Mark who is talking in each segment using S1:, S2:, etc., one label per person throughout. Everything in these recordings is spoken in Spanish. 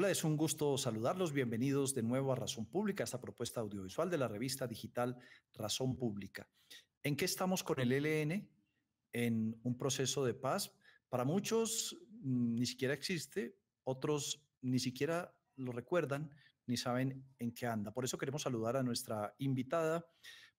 S1: Hola, es un gusto saludarlos. Bienvenidos de nuevo a Razón Pública, esta propuesta audiovisual de la revista digital Razón Pública. ¿En qué estamos con el ELN? En un proceso de paz. Para muchos mm, ni siquiera existe, otros ni siquiera lo recuerdan ni saben en qué anda. Por eso queremos saludar a nuestra invitada,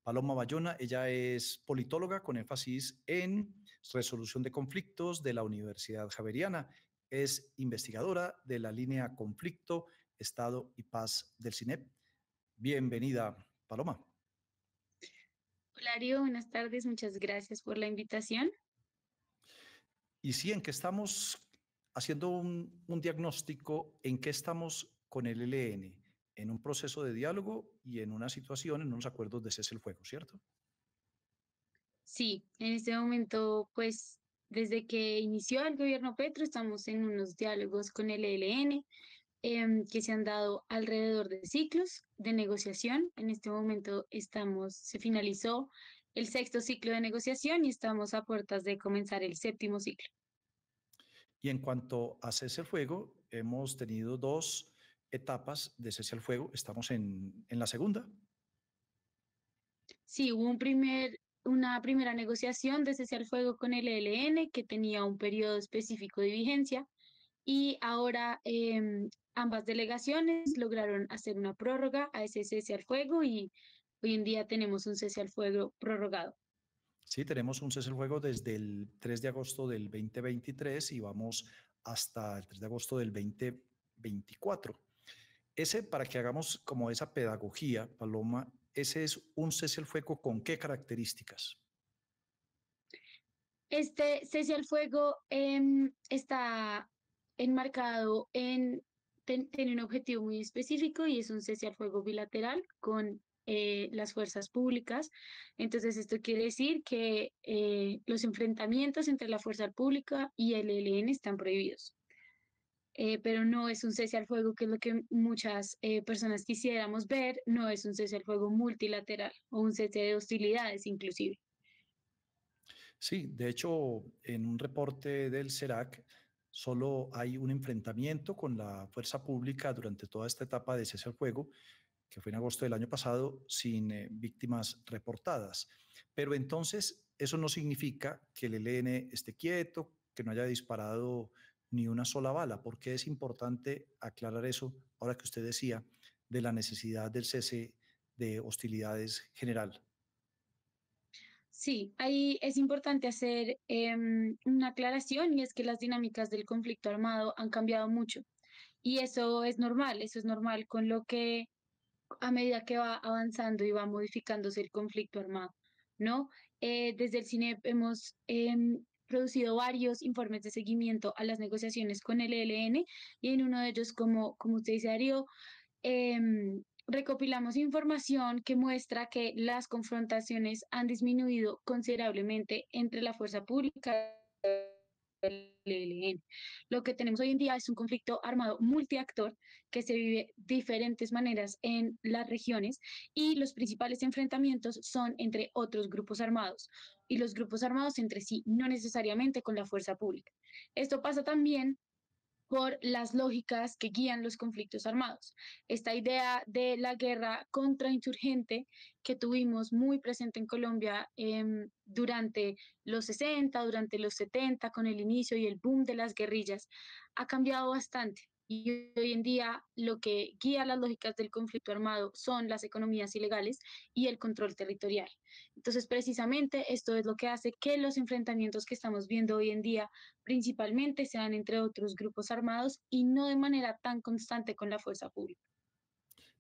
S1: Paloma Bayona. Ella es politóloga con énfasis en resolución de conflictos de la Universidad Javeriana es investigadora de la línea Conflicto, Estado y Paz del CINEP. Bienvenida, Paloma.
S2: Hola, Río. buenas tardes, muchas gracias por la invitación.
S1: Y sí, en que estamos haciendo un, diagnóstico, en qué estamos con el LN, en un proceso de diálogo y en una situación, en unos acuerdos de cese el fuego, ¿cierto?
S2: Sí, en este momento, pues desde que inició el gobierno Petro estamos en unos diálogos con el ELN em, que se han dado alrededor de ciclos de negociación. En este momento estamos, se finalizó el sexto ciclo de negociación y estamos a puertas de comenzar el séptimo ciclo.
S1: Y en cuanto a cese el fuego, hemos tenido dos etapas de cese al fuego. Estamos en, en la segunda.
S2: Sí, hubo un primer una primera negociación de cese al fuego con el ELN que tenía un periodo específico de vigencia y ahora em, ambas delegaciones lograron hacer una prórroga a ese cese al fuego y hoy en día tenemos un cese al fuego prorrogado.
S1: Sí, tenemos un cese al fuego desde el 3 de agosto del 2023 y vamos hasta el 3 de agosto del 2024. Ese, para que hagamos como esa pedagogía, Paloma, ese es un cese al fuego con qué características.
S2: Este cese al fuego em, está enmarcado en tiene un objetivo muy específico y es un cese al fuego bilateral con eh, las fuerzas públicas. Entonces, esto quiere decir que eh, los enfrentamientos entre la fuerza pública y el ELN están prohibidos. Eh, pero no es un cese al fuego, que es lo que muchas eh, personas quisiéramos ver, no es un cese al fuego multilateral o un cese de hostilidades inclusive.
S1: Sí, de hecho, en un reporte del CERAC solo hay un enfrentamiento con la fuerza pública durante toda esta etapa de cese al fuego, que fue en agosto del año pasado, sin eh, víctimas reportadas. Pero entonces, eso no significa que el ELN esté quieto, que no haya disparado ni una sola bala. Porque es importante aclarar eso ahora que usted decía de la necesidad del cese de hostilidades general?
S2: Sí, ahí es importante hacer em, una aclaración y es que las dinámicas del conflicto armado han cambiado mucho y eso es normal, eso es normal con lo que a medida que va avanzando y va modificándose el conflicto armado, ¿no? Eh, desde el cine hemos em, producido varios informes de seguimiento a las negociaciones con el ELN y en uno de ellos, como, como usted dice, em, recopilamos información que muestra que las confrontaciones han disminuido considerablemente entre la fuerza pública lo que tenemos hoy en día es un conflicto armado multiactor que se vive de diferentes maneras en las regiones y los principales enfrentamientos son entre otros grupos armados y los grupos armados entre sí, no necesariamente con la fuerza pública. Esto pasa también por las lógicas que guían los conflictos armados. Esta idea de la guerra contra insurgente que tuvimos muy presente en Colombia em, durante los 60, durante los 70, con el inicio y el boom de las guerrillas, ha cambiado bastante y hoy en día lo que guía las lógicas del conflicto armado son las economías ilegales y el control territorial. Entonces, precisamente esto es lo que hace que los enfrentamientos que estamos viendo hoy en día principalmente sean entre otros grupos armados y no de manera tan constante con la fuerza pública.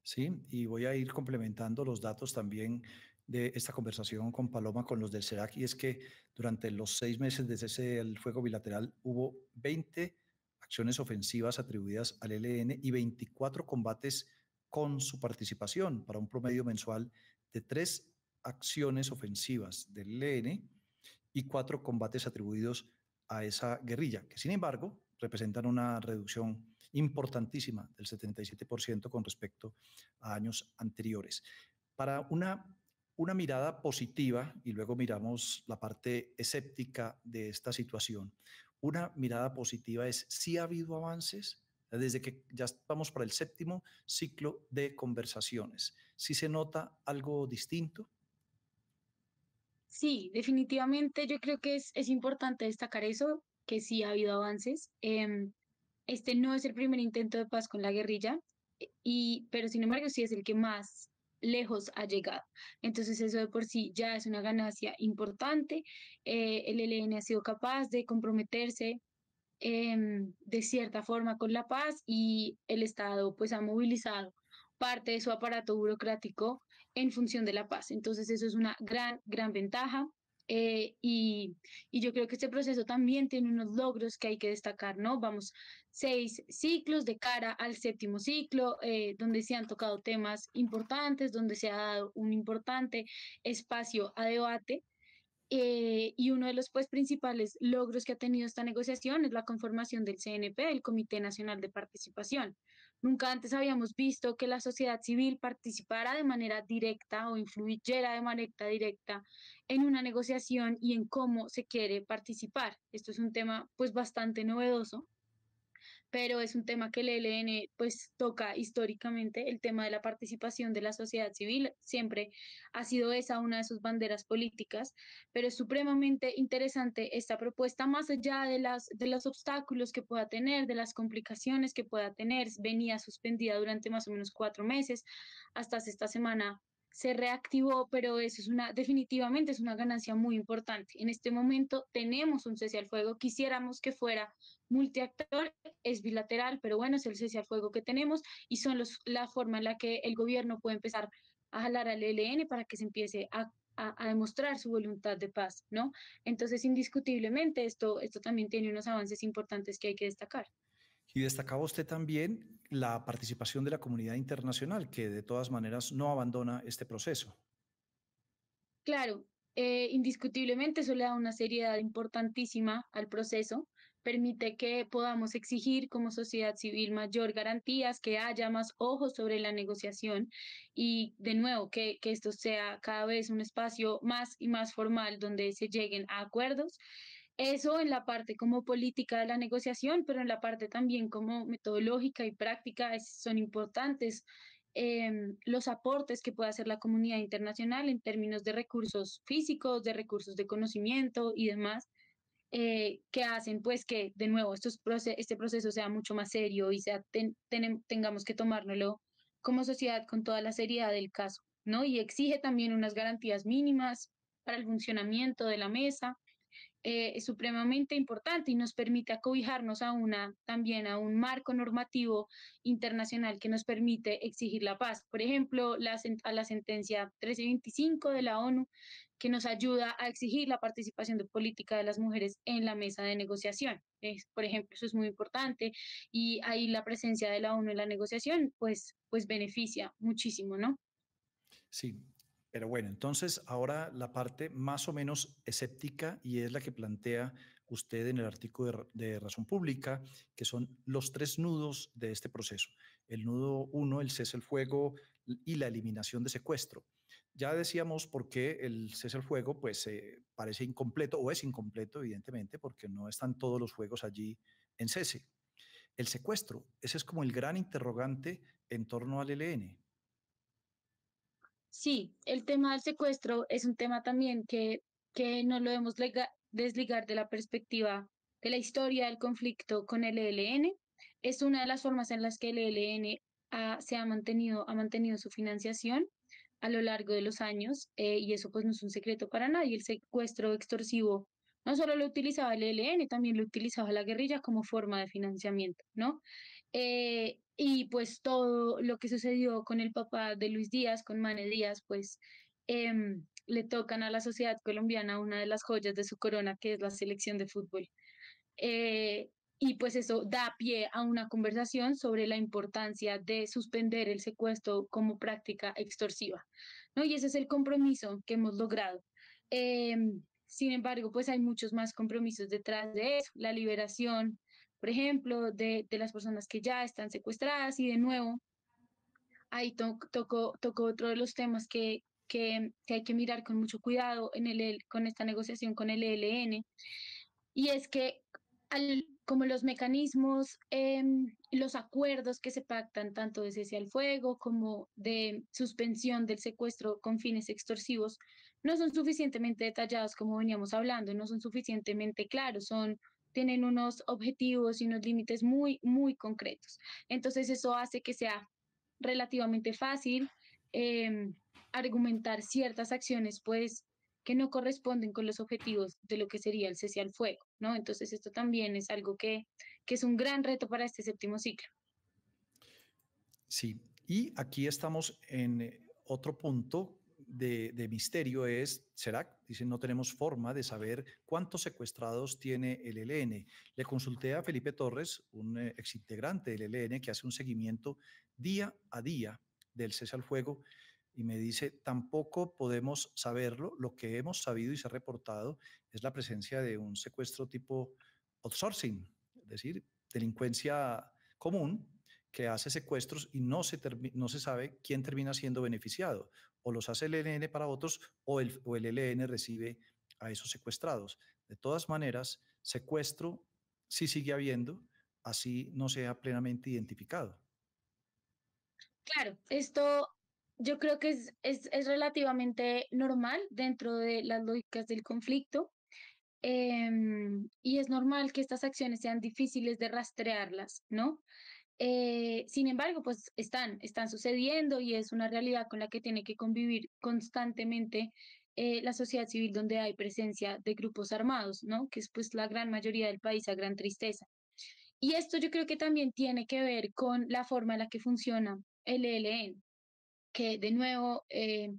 S1: Sí, y voy a ir complementando los datos también de esta conversación con Paloma, con los del Serac y es que durante los seis meses desde ese fuego bilateral hubo 20 acciones ofensivas atribuidas al ELN y 24 combates con su participación para un promedio mensual de tres acciones ofensivas del ELN y cuatro combates atribuidos a esa guerrilla, que sin embargo representan una reducción importantísima del 77% con respecto a años anteriores. Para una, una mirada positiva, y luego miramos la parte escéptica de esta situación, una mirada positiva es si ha habido avances desde que ya estamos para el séptimo ciclo de conversaciones. ¿Si se nota algo distinto?
S2: Sí, definitivamente yo creo que es, es importante destacar eso, que sí ha habido avances. Em, este no es el primer intento de paz con la guerrilla, e, y, pero sin embargo sí es el que más lejos ha llegado. Entonces eso de por sí ya es una ganancia importante. Eh, el ELN ha sido capaz de comprometerse em, de cierta forma con la paz y el Estado pues ha movilizado parte de su aparato burocrático en función de la paz. Entonces eso es una gran, gran ventaja. Eh, y, y, yo creo que este proceso también tiene unos logros que hay que destacar, ¿no? Vamos seis ciclos de cara al séptimo ciclo, eh, donde se han tocado temas importantes, donde se ha dado un importante espacio a debate. Eh, y uno de los pues, principales logros que ha tenido esta negociación es la conformación del CNP, el Comité Nacional de Participación. Nunca antes habíamos visto que la sociedad civil participara de manera directa o influyera de manera directa en una negociación y en cómo se quiere participar. Esto es un tema pues bastante novedoso pero es un tema que el ELN pues toca históricamente, el tema de la participación de la sociedad civil siempre ha sido esa una de sus banderas políticas, pero es supremamente interesante esta propuesta más allá de las de los obstáculos que pueda tener, de las complicaciones que pueda tener, venía suspendida durante más o menos cuatro meses, hasta esta semana se reactivó, pero eso es una, definitivamente es una ganancia muy importante. En este momento tenemos un cese al fuego, quisiéramos que fuera multiactor, es bilateral, pero bueno, es el cese al fuego que tenemos y son los, la forma en la que el gobierno puede empezar a jalar al ELN para que se empiece a, a demostrar su voluntad de paz, ¿no? Entonces, indiscutiblemente, esto, esto también tiene unos avances importantes que hay que destacar.
S1: Y destacaba usted también la participación de la comunidad internacional, que de todas maneras no abandona este proceso.
S2: Claro, eh, indiscutiblemente eso le da una seriedad importantísima al proceso, permite que podamos exigir como sociedad civil mayor garantías, que haya más ojos sobre la negociación y de nuevo que, que esto sea cada vez un espacio más y más formal donde se lleguen a acuerdos eso en la parte como política de la negociación, pero en la parte también como metodológica y práctica son importantes em, los aportes que pueda hacer la comunidad internacional en términos de recursos físicos, de recursos de conocimiento y demás, eh, que hacen pues que de nuevo este proceso sea mucho más serio y sea tengamos que tomárnoslo como sociedad con toda la seriedad del caso, ¿no? Y exige también unas garantías mínimas para el funcionamiento de la mesa, eh, supremamente importante y nos permite acobijarnos a una también a un marco normativo internacional que nos permite exigir la paz. Por ejemplo, la, a la sentencia 1325 de la ONU que nos ayuda a exigir la participación de política de las mujeres en la mesa de negociación. Es, por ejemplo, eso es muy importante y ahí la presencia de la ONU en la negociación pues, pues beneficia muchísimo, ¿no?
S1: Sí, pero bueno, entonces ahora la parte más o menos escéptica y es la que plantea usted en el artículo de, Razón Pública, que son los tres nudos de este proceso. El nudo uno, el cese el fuego y la eliminación de secuestro. Ya decíamos por qué el cese el fuego pues eh, parece incompleto o es incompleto evidentemente porque no están todos los juegos allí en cese. El secuestro, ese es como el gran interrogante en torno al ELN.
S2: Sí, el tema del secuestro es un tema también que, que no lo debemos desligar de la perspectiva de la historia del conflicto con el ELN. Es una de las formas en las que el ELN ha, se ha mantenido, ha mantenido su financiación a lo largo de los años eh, y eso pues no es un secreto para nadie. El secuestro extorsivo no solo lo utilizaba el ELN, también lo utilizaba la guerrilla como forma de financiamiento, ¿no? Eh, y pues todo lo que sucedió con el papá de Luis Díaz, con Mane Díaz, pues em, le tocan a la sociedad colombiana una de las joyas de su corona, que es la selección de fútbol. Eh, y pues eso da pie a una conversación sobre la importancia de suspender el secuestro como práctica extorsiva. ¿no? Y ese es el compromiso que hemos logrado. Eh, sin embargo, pues hay muchos más compromisos detrás de eso, la liberación, por ejemplo, de, de las personas que ya están secuestradas y de nuevo, ahí to, tocó otro de los temas que, que, hay que mirar con mucho cuidado en el, con esta negociación con el ELN, y es que como los mecanismos, em, los acuerdos que se pactan tanto de cese al fuego como de suspensión del secuestro con fines extorsivos no son suficientemente detallados como veníamos hablando, no son suficientemente claros, son tienen unos objetivos y unos límites muy, muy concretos. Entonces eso hace que sea relativamente fácil em, argumentar ciertas acciones, pues que no corresponden con los objetivos de lo que sería el cese al fuego, ¿no? Entonces esto también es algo que, que es un gran reto para este séptimo ciclo.
S1: Sí, y aquí estamos en eh, otro punto de, misterio es, ¿será? Dicen, no tenemos forma de saber cuántos secuestrados tiene el ELN. Le consulté a Felipe Torres, un eh, exintegrante del ELN, que hace un seguimiento día a día del cese al fuego, y me dice, tampoco podemos saberlo. Lo que hemos sabido y se ha reportado es la presencia de un secuestro tipo outsourcing, es decir, delincuencia común, que hace secuestros y no se, no se sabe quién termina siendo beneficiado. O los hace el ELN para otros o el, o el ELN recibe a esos secuestrados. De todas maneras, secuestro sí sigue habiendo, así no sea plenamente identificado.
S2: Claro, esto yo creo que es, es, relativamente normal dentro de las lógicas del conflicto. Em, y es normal que estas acciones sean difíciles de rastrearlas, ¿no? Eh, sin embargo, pues están, están sucediendo y es una realidad con la que tiene que convivir constantemente eh, la sociedad civil donde hay presencia de grupos armados, ¿no? Que es pues la gran mayoría del país, a gran tristeza. Y esto yo creo que también tiene que ver con la forma en la que funciona el ELN, que de nuevo, eh,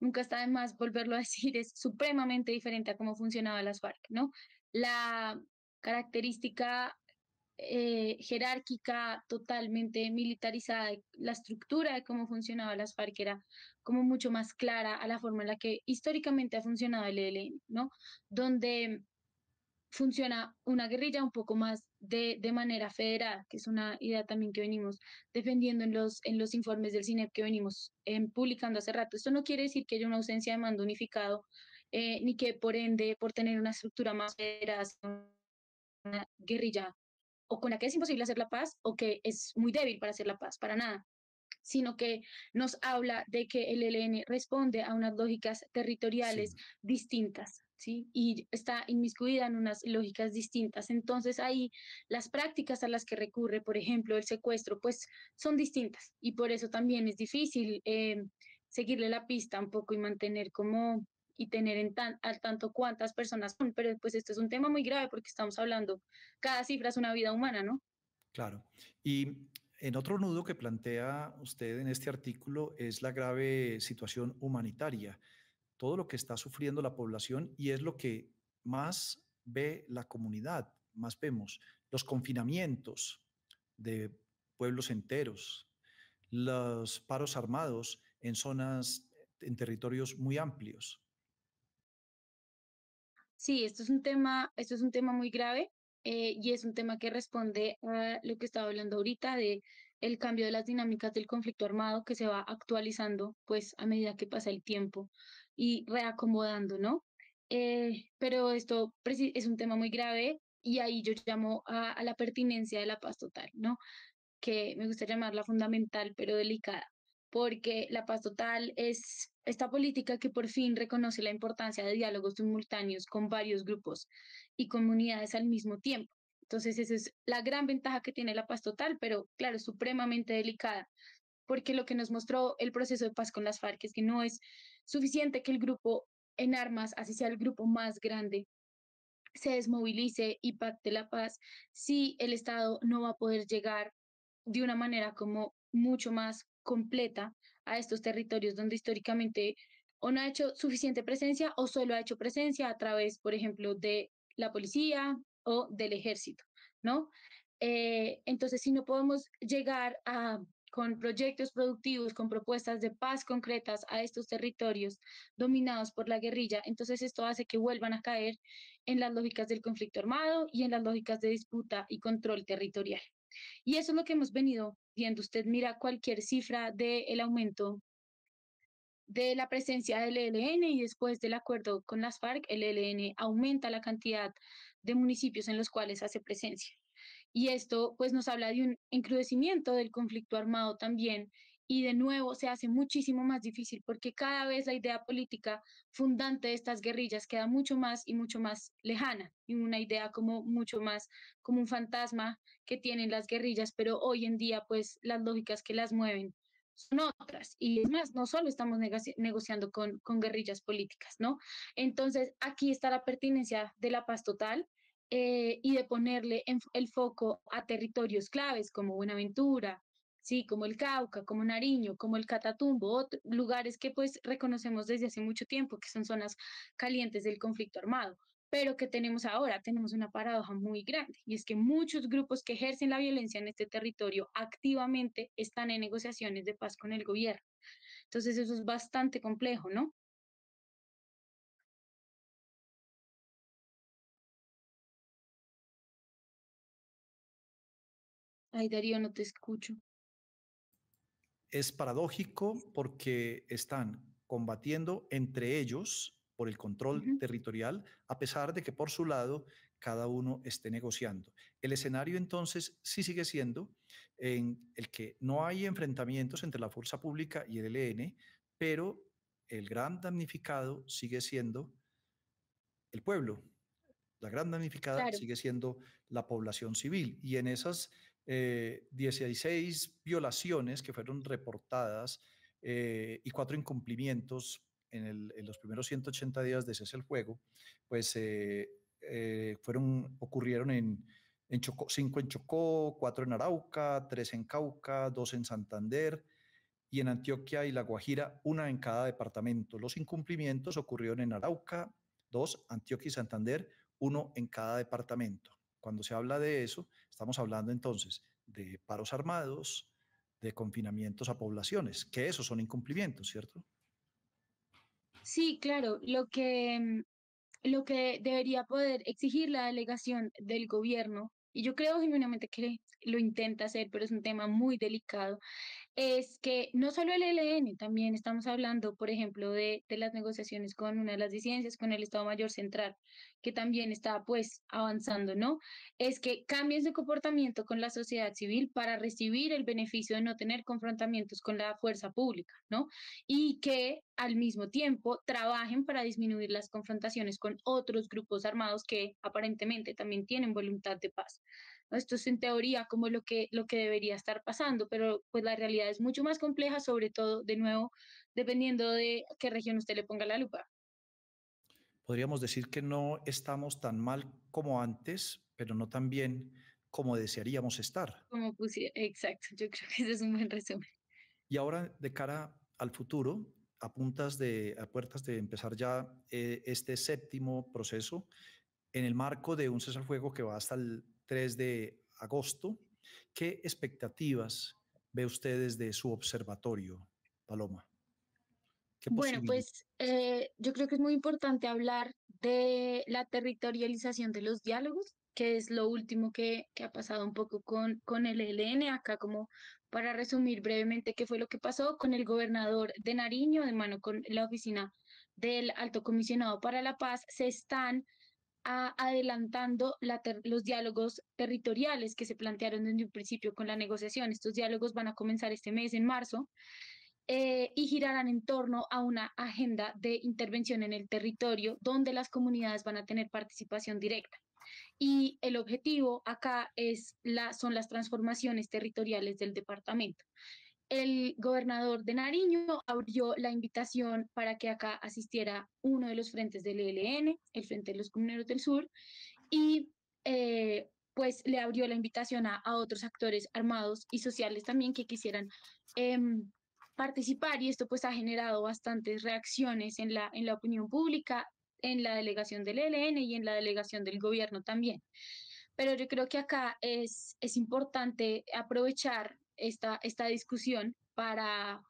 S2: nunca está de más volverlo a decir, es supremamente diferente a cómo funcionaba las FARC, ¿no? La característica eh, jerárquica, totalmente militarizada, la estructura de cómo funcionaba las FARC era como mucho más clara a la forma en la que históricamente ha funcionado el ELN, ¿no? Donde funciona una guerrilla un poco más de, de manera federal, que es una idea también que venimos defendiendo en los, en los informes del CINEP que venimos em, publicando hace rato. Esto no quiere decir que haya una ausencia de mando unificado, eh, ni que por ende, por tener una estructura más federal, una guerrilla o con la que es imposible hacer la paz o que es muy débil para hacer la paz, para nada, sino que nos habla de que el ELN responde a unas lógicas territoriales distintas. ¿Sí? y está inmiscuida en unas lógicas distintas. Entonces ahí las prácticas a las que recurre, por ejemplo, el secuestro, pues son distintas y por eso también es difícil eh, seguirle la pista un poco y mantener como y tener en tan, al tanto cuántas personas son, pero pues esto es un tema muy grave porque estamos hablando, cada cifra es una vida humana, ¿no?
S1: Claro. Y en otro nudo que plantea usted en este artículo es la grave situación humanitaria, todo lo que está sufriendo la población y es lo que más ve la comunidad, más vemos, los confinamientos de pueblos enteros, los paros armados en zonas, en territorios muy amplios.
S2: Sí, esto es un tema, esto es un tema muy grave eh, y es un tema que responde a lo que estaba hablando ahorita de el cambio de las dinámicas del conflicto armado que se va actualizando pues a medida que pasa el tiempo y reacomodando, ¿no? Eh, pero esto es un tema muy grave y ahí yo llamo a, a la pertinencia de la paz total, ¿no? Que me gusta llamarla fundamental pero delicada, porque la paz total es esta política que por fin reconoce la importancia de diálogos simultáneos con varios grupos y comunidades al mismo tiempo. Entonces, esa es la gran ventaja que tiene la paz total, pero claro, supremamente delicada, porque lo que nos mostró el proceso de paz con las FARC es que no es suficiente que el grupo en armas, así sea el grupo más grande, se desmovilice y pacte la paz si el Estado no va a poder llegar de una manera como mucho más completa a estos territorios donde históricamente o no ha hecho suficiente presencia o solo ha hecho presencia a través, por ejemplo, de la policía o del ejército, ¿no? Eh, entonces, si no podemos llegar a, con proyectos productivos, con propuestas de paz concretas a estos territorios dominados por la guerrilla, entonces esto hace que vuelvan a caer en las lógicas del conflicto armado y en las lógicas de disputa y control territorial. Y eso es lo que hemos venido viendo. Usted mira cualquier cifra del el aumento de la presencia del ELN y después del acuerdo con las FARC, el ELN aumenta la cantidad de municipios en los cuales hace presencia. Y esto pues nos habla de un encrudecimiento del conflicto armado también y de nuevo se hace muchísimo más difícil porque cada vez la idea política fundante de estas guerrillas queda mucho más y mucho más lejana y una idea como mucho más como un fantasma que tienen las guerrillas, pero hoy en día pues las lógicas que las mueven son otras. Y es más, no solo estamos negociando con, guerrillas políticas, ¿no? Entonces, aquí está la pertinencia de la paz total eh, y de ponerle el foco a territorios claves como Buenaventura, sí, como el Cauca, como Nariño, como el Catatumbo, lugares que pues reconocemos desde hace mucho tiempo que son zonas calientes del conflicto armado. Pero que tenemos ahora, tenemos una paradoja muy grande y es que muchos grupos que ejercen la violencia en este territorio activamente están en negociaciones de paz con el gobierno. Entonces eso es bastante complejo, ¿no? Ay, Darío, no te escucho
S1: es paradójico porque están combatiendo entre ellos por el control territorial, a pesar de que por su lado cada uno esté negociando. El escenario entonces sí sigue siendo en el que no hay enfrentamientos entre la fuerza pública y el ELN, pero el gran damnificado sigue siendo el pueblo. La gran damnificada sigue siendo la población civil. Y en esas eh, 16 violaciones que fueron reportadas eh, y cuatro incumplimientos en, los primeros 180 días de cese el fuego, pues eh, eh, fueron, ocurrieron en, en Chocó, cinco en Chocó, cuatro en Arauca, tres en Cauca, dos en Santander y en Antioquia y La Guajira, una en cada departamento. Los incumplimientos ocurrieron en Arauca, dos, Antioquia y Santander, uno en cada departamento. Cuando se habla de eso, Estamos hablando entonces de paros armados, de confinamientos a poblaciones, que esos son incumplimientos, ¿cierto?
S2: Sí, claro. Lo que, mm, lo que debería poder exigir la delegación del gobierno, y yo creo genuinamente que lo intenta hacer, pero es un tema muy delicado, es que no solo el ELN, también estamos hablando, por ejemplo, de, las negociaciones con una de las disidencias, con el Estado Mayor Central, que también está pues avanzando, ¿no? Es que cambien su comportamiento con la sociedad civil para recibir el beneficio de no tener confrontamientos con la fuerza pública, ¿no? Y que al mismo tiempo trabajen para disminuir las confrontaciones con otros grupos armados que aparentemente también tienen voluntad de paz. Esto es en teoría como lo que, lo que debería estar pasando, pero pues la realidad es mucho más compleja, sobre todo, de nuevo, dependiendo de qué región usted le ponga la lupa.
S1: Podríamos decir que no estamos tan mal como antes, pero no tan bien como desearíamos estar.
S2: Como exacto, yo creo que ese es un buen resumen.
S1: Y ahora, de cara al futuro, a, de, a puertas de empezar ya eh, este séptimo proceso, en el marco de un César fuego que va hasta el 3 de agosto. ¿Qué expectativas ve ustedes de su observatorio, Paloma? bueno, pues
S2: eh, yo creo que es muy importante hablar de la territorialización de los diálogos, que es lo último que, ha pasado un poco con, con el ELN, acá como para resumir brevemente qué fue lo que pasó con el gobernador de Nariño, de mano con la oficina del alto comisionado para la paz, se están adelantando los diálogos territoriales que se plantearon desde un principio con la negociación. Estos diálogos van a comenzar este mes, en marzo, eh, y girarán en torno a una agenda de intervención en el territorio donde las comunidades van a tener participación directa. Y el objetivo acá es la, son las transformaciones territoriales del departamento el gobernador de Nariño abrió la invitación para que acá asistiera uno de los frentes del ELN, el Frente de los Comuneros del Sur, y eh, pues le abrió la invitación a, otros actores armados y sociales también que quisieran em, participar y esto pues ha generado bastantes reacciones en la, en la opinión pública, en la delegación del ELN y en la delegación del gobierno también. Pero yo creo que acá es, es importante aprovechar esta, discusión para,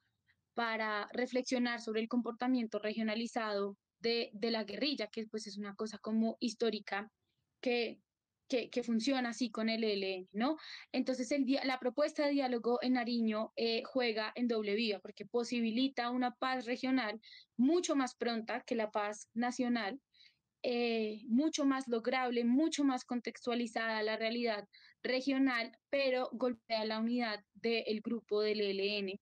S2: para reflexionar sobre el comportamiento regionalizado de, la guerrilla, que pues es una cosa como histórica que, que, funciona así con el ELN, ¿no? Entonces el la propuesta de diálogo en Nariño eh, juega en doble vía porque posibilita una paz regional mucho más pronta que la paz nacional eh, mucho más lograble, mucho más contextualizada la realidad regional, pero golpea la unidad del grupo del ELN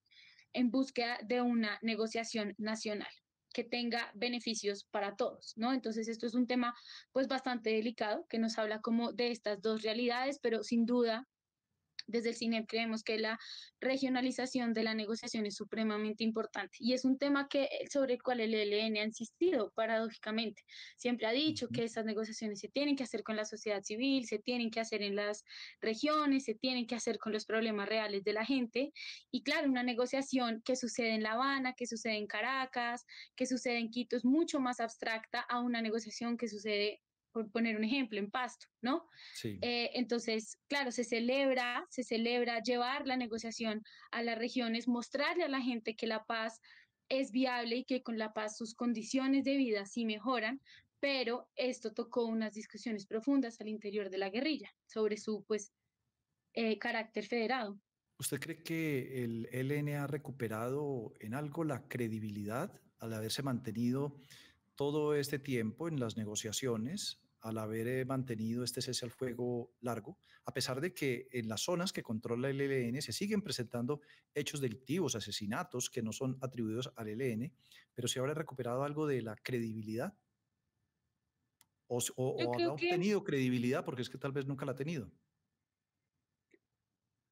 S2: en búsqueda de una negociación nacional que tenga beneficios para todos, ¿no? Entonces esto es un tema pues bastante delicado que nos habla como de estas dos realidades, pero sin duda desde el cine creemos que la regionalización de la negociación es supremamente importante y es un tema eh, sobre el cual el ELN ha insistido paradójicamente. Siempre ha dicho que esas negociaciones se tienen que hacer con la sociedad civil, se tienen que hacer en las regiones, se tienen que hacer con los problemas reales de la gente. Y claro, una negociación que sucede en La Habana, que sucede en Caracas, que sucede en Quito, es mucho más abstracta a una negociación que sucede por poner un ejemplo, en Pasto, ¿no? Sí. Eh, entonces, claro, se celebra, se celebra llevar la negociación a las regiones, mostrarle a la gente que la paz es viable y que con la paz sus condiciones de vida sí mejoran, pero esto tocó unas discusiones profundas al interior de la guerrilla sobre su, pues, eh, carácter federado.
S1: ¿Usted cree que el LN ha recuperado en algo la credibilidad al haberse mantenido todo este tiempo en las negociaciones al haber eh, mantenido este cese al fuego largo, a pesar de que en las zonas que controla el ELN se siguen presentando hechos delictivos, asesinatos que no son atribuidos al ELN, pero se habrá recuperado algo de la credibilidad o, ha obtenido credibilidad porque es que tal vez nunca la ha tenido.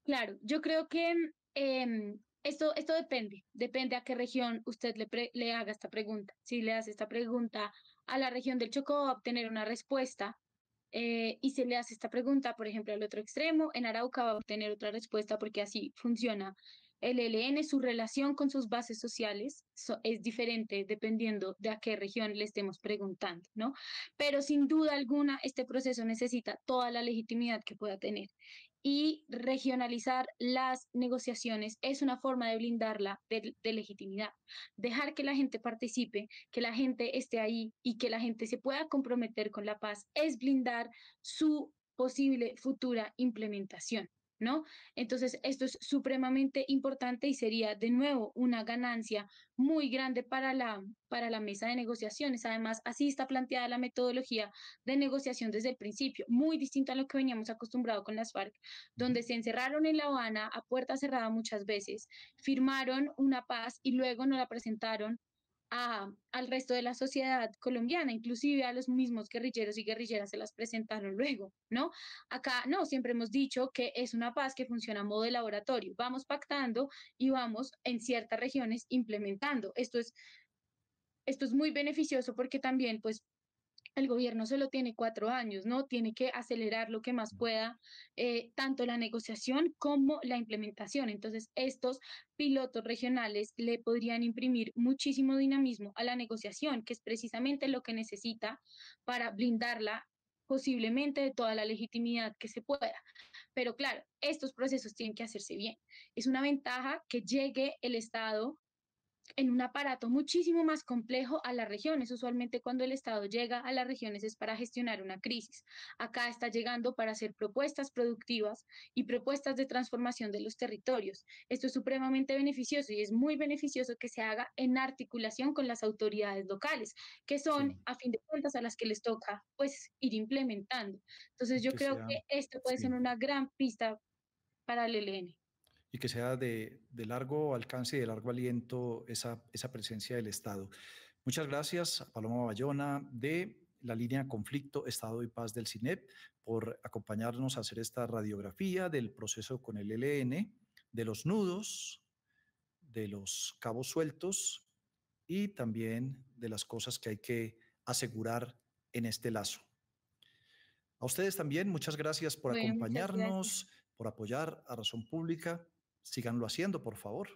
S2: Claro, yo creo que em, esto, depende, depende a qué región usted le, le haga esta pregunta. Si le hace esta pregunta a la región del Chocó, va a obtener una respuesta. Eh, y si le hace esta pregunta, por ejemplo, al otro extremo, en Arauca va a obtener otra respuesta porque así funciona el ELN, su relación con sus bases sociales es diferente dependiendo de a qué región le estemos preguntando, ¿no? Pero sin duda alguna, este proceso necesita toda la legitimidad que pueda tener y regionalizar las negociaciones es una forma de blindarla de, legitimidad. Dejar que la gente participe, que la gente esté ahí y que la gente se pueda comprometer con la paz es blindar su posible futura implementación. Entonces, esto es supremamente importante y sería de nuevo una ganancia muy grande para la, para la mesa de negociaciones. Además, así está planteada la metodología de negociación desde el principio, muy distinta a lo que veníamos acostumbrados con las FARC, donde se encerraron en La Habana a puerta cerrada muchas veces, firmaron una paz y luego no la presentaron al resto de la sociedad colombiana, inclusive a los mismos guerrilleros y guerrilleras se las presentaron luego, ¿no? Acá no, siempre hemos dicho que es una paz que funciona a modo de laboratorio, vamos pactando y vamos en ciertas regiones implementando. Esto es, esto es muy beneficioso porque también pues el gobierno solo tiene cuatro años, ¿no? Tiene que acelerar lo que más pueda, eh, tanto la negociación como la implementación. Entonces, estos pilotos regionales le podrían imprimir muchísimo dinamismo a la negociación, que es precisamente lo que necesita para blindarla posiblemente de toda la legitimidad que se pueda. Pero claro, estos procesos tienen que hacerse bien. Es una ventaja que llegue el Estado en un aparato muchísimo más complejo a las regiones. Usualmente cuando el Estado llega a las regiones es para gestionar una crisis. Acá está llegando para hacer propuestas productivas y propuestas de transformación de los territorios. Esto es supremamente beneficioso y es muy beneficioso que se haga en articulación con las autoridades locales, que son a fin de cuentas a las que les toca pues ir implementando. Entonces yo creo que esto puede ser una gran pista para el ELN
S1: y que sea de, largo alcance y de largo aliento esa, esa presencia del Estado. Muchas gracias a Paloma Bayona de la línea Conflicto, Estado y Paz del CINEP por acompañarnos a hacer esta radiografía del proceso con el e LN, de los nudos, de los cabos sueltos y también de las cosas que hay que asegurar en este lazo. A ustedes también, muchas gracias por acompañarnos, por apoyar a Razón Pública. Síganlo haciendo, por favor.